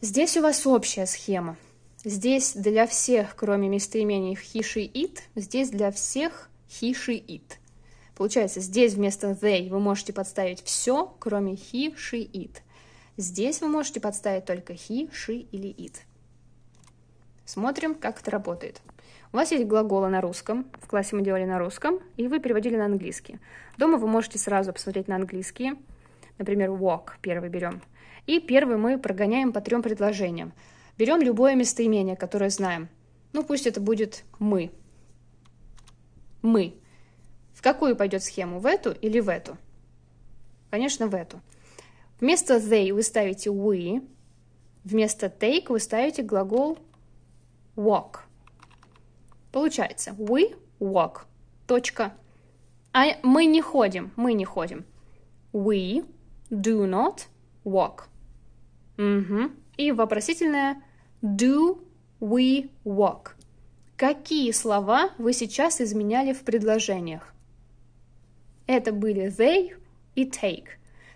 Здесь у вас общая схема. Здесь для всех, кроме местоимений хиши it здесь для всех хиши it Получается, здесь вместо they вы можете подставить все, кроме he, she, it. Здесь вы можете подставить только he, she или it. Смотрим, как это работает. У вас есть глаголы на русском, в классе мы делали на русском, и вы переводили на английский. Дома вы можете сразу посмотреть на английский например, walk первый берем. И первый мы прогоняем по трем предложениям. Берем любое местоимение, которое знаем. Ну, пусть это будет «мы». «Мы». В какую пойдет схему? В эту или в эту? Конечно, в эту. Вместо they вы ставите we, вместо take вы ставите глагол walk. Получается we walk. Точка. А мы не ходим, мы не ходим. We do not walk. Угу. И вопросительное do we walk. Какие слова вы сейчас изменяли в предложениях? Это были they и take.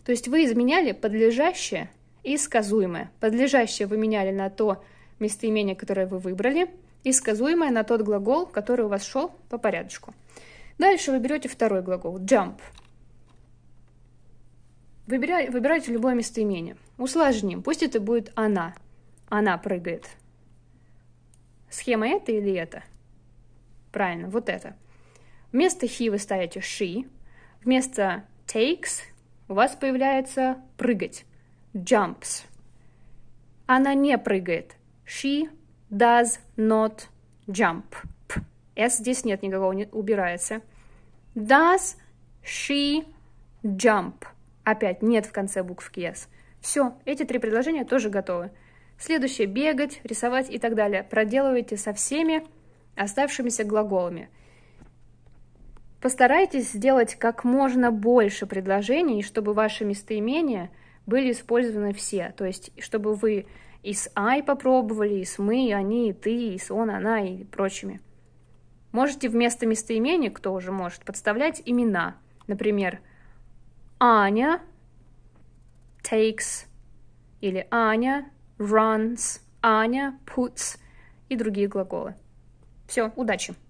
То есть вы изменяли подлежащее и сказуемое. Подлежащее вы меняли на то местоимение, которое вы выбрали, и сказуемое на тот глагол, который у вас шел по порядочку. Дальше вы берете второй глагол jump – Выбирай, выбирайте любое местоимение. Усложним. Пусть это будет она. Она прыгает. Схема это или это? Правильно, вот это. Вместо he вы ставите she. Вместо takes у вас появляется прыгать. Jumps. Она не прыгает. She does not jump. S здесь нет никакого, не убирается. Does she jump? Опять нет в конце буквки «с». Все, эти три предложения тоже готовы. Следующее – бегать, рисовать и так далее. Проделывайте со всеми оставшимися глаголами. Постарайтесь сделать как можно больше предложений, чтобы ваши местоимения были использованы все. То есть, чтобы вы и с «I» попробовали, и с «мы», и «они», и «ты», и с «он», «она» и прочими. Можете вместо местоимений кто уже может, подставлять имена. Например, Аня takes или Аня runs, Аня puts и другие глаголы. Все, удачи!